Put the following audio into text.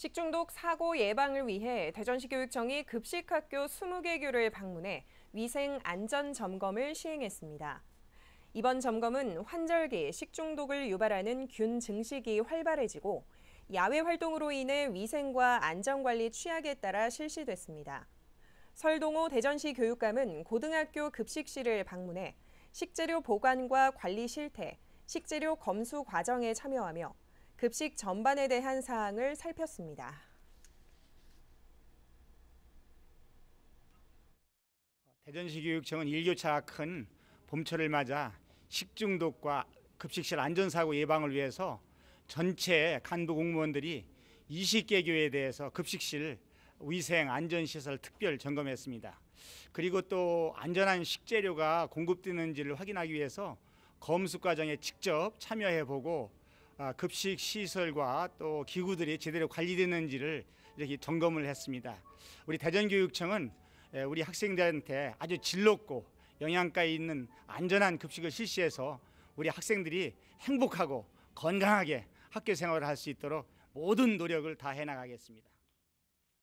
식중독 사고 예방을 위해 대전시교육청이 급식학교 20개 교를 방문해 위생 안전 점검을 시행했습니다. 이번 점검은 환절기 식중독을 유발하는 균 증식이 활발해지고 야외 활동으로 인해 위생과 안전관리 취약에 따라 실시됐습니다. 설동호 대전시 교육감은 고등학교 급식실을 방문해 식재료 보관과 관리 실태, 식재료 검수 과정에 참여하며 급식 전반에 대한 사항을 살폈습니다. 대전시교육청은 1교차가 큰 봄철을 맞아 식중독과 급식실 안전사고 예방을 위해서 전체 간부 공무원들이 20개 교에 대해서 급식실 위생 안전시설 특별 점검했습니다. 그리고 또 안전한 식재료가 공급되는지를 확인하기 위해서 검수 과정에 직접 참여해보고 아, 급식 시설과 또 기구들이 제대로 관리되는지를 이렇게 점검을 했습니다. 우리 대전교육청은 예, 우리 학생들한테 아주 질 높고 영양가 있는 안전한 급식을 실시해서 우리 학생들이 행복하고 건강하게 학교 생활을 할 수 있도록 모든 노력을 다 해나가겠습니다.